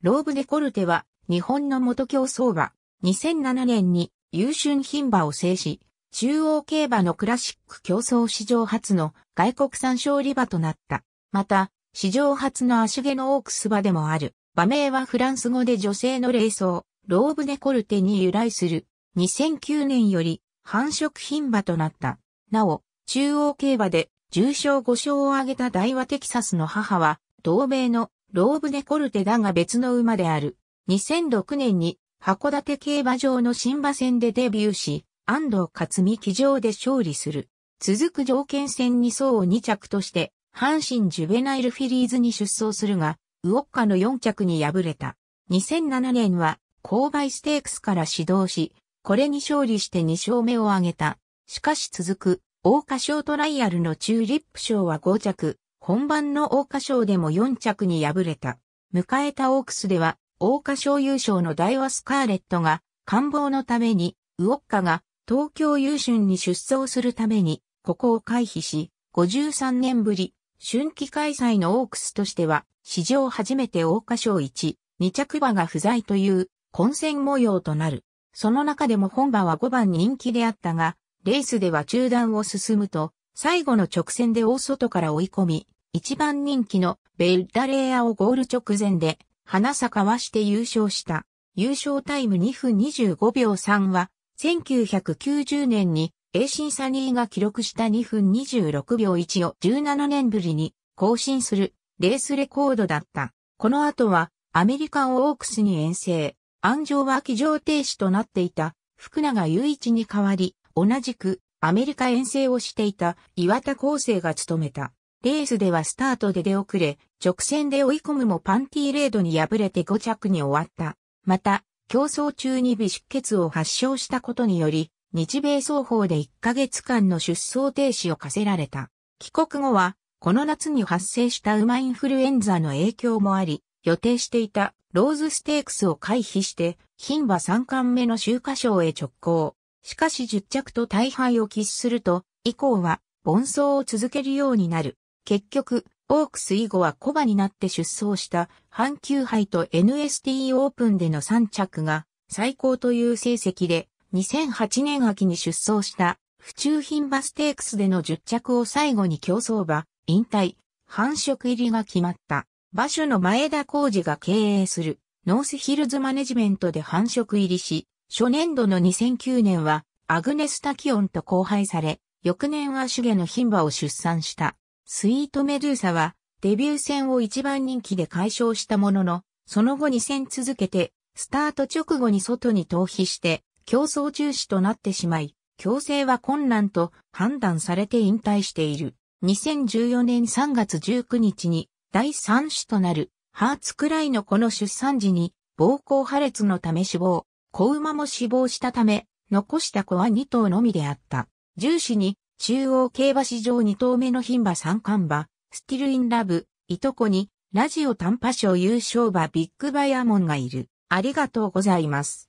ローブデコルテは、日本の元競走馬、2007年に優秀品馬を制し、中央競馬のクラシック競争史上初の外国産勝利馬となった。また、史上初の足毛のオークス馬でもある。馬名はフランス語で女性の霊装、ローブデコルテに由来する。2009年より繁殖品馬となった。なお、中央競馬で重賞5勝を挙げた大和テキサスの母は、同盟のローブデコルテだが別の馬である。2006年に函館競馬場の新馬戦でデビューし、安藤勝美騎乗で勝利する。続く条件戦に層を2着として、阪神ジュベナイルフィリーズに出走するが、ウォッカの4着に敗れた。2007年は、勾配ステークスから始動し、これに勝利して2勝目を挙げた。しかし続く、大花賞トライアルのチューリップ賞は5着、本番の桜花賞でも4着に敗れた。迎えたオークスでは、桜花賞優勝のダイワスカーレットが、官房のために、ウオッカが東京優春に出走するために、ここを回避し、53年ぶり、春季開催のオークスとしては、史上初めて桜花賞1、2着馬が不在という混戦模様となる。その中でも本馬は5番人気であったが、レースでは中断を進むと、最後の直線で大外から追い込み、一番人気のベッダレーアをゴール直前で、花坂かわして優勝した。優勝タイム2分25秒3は、1990年に、エイシンサニーが記録した2分26秒1を17年ぶりに更新するレースレコードだった。この後はアメリカンオークスに遠征。安城は騎乗停止となっていた福永雄一に代わり、同じくアメリカ遠征をしていた岩田康生が務めた。レースではスタートで出遅れ、直線で追い込むもパンティーレードに敗れて5着に終わった。また、競争中に微出血を発症したことにより、日米双方で1ヶ月間の出走停止を課せられた。帰国後は、この夏に発生した馬インフルエンザの影響もあり、予定していたローズステークスを回避して、牝馬3冠目の周華賞へ直行。しかし10着と大敗を喫すると、以降は、奔走を続けるようになる。結局、オークス以後はコバになって出走した阪急杯と NST オープンでの3着が最高という成績で2008年秋に出走した府中品馬ステークスでの10着を最後に競走馬、引退、繁殖入りが決まった。馬主の前田浩二が経営するノースヒルズマネジメントで繁殖入りし、初年度の2009年はアグネス・タキオンと交配され、翌年はシュゲの牝馬を出産した。スイートメドゥーサはデビュー戦を一番人気で解消したものの、その後2戦続けて、スタート直後に外に逃避して、競争中止となってしまい、強制は困難と判断されて引退している。2014年3月19日に第3子となるハーツクライの子の出産時に膀胱破裂のため死亡、子馬も死亡したため、残した子は2頭のみであった。重視に中央競馬史上2頭目の牝馬三冠馬、スティルインラブ、いとこに、ラジオ短波賞優勝馬ビッグバイアモンがいる。ありがとうございます。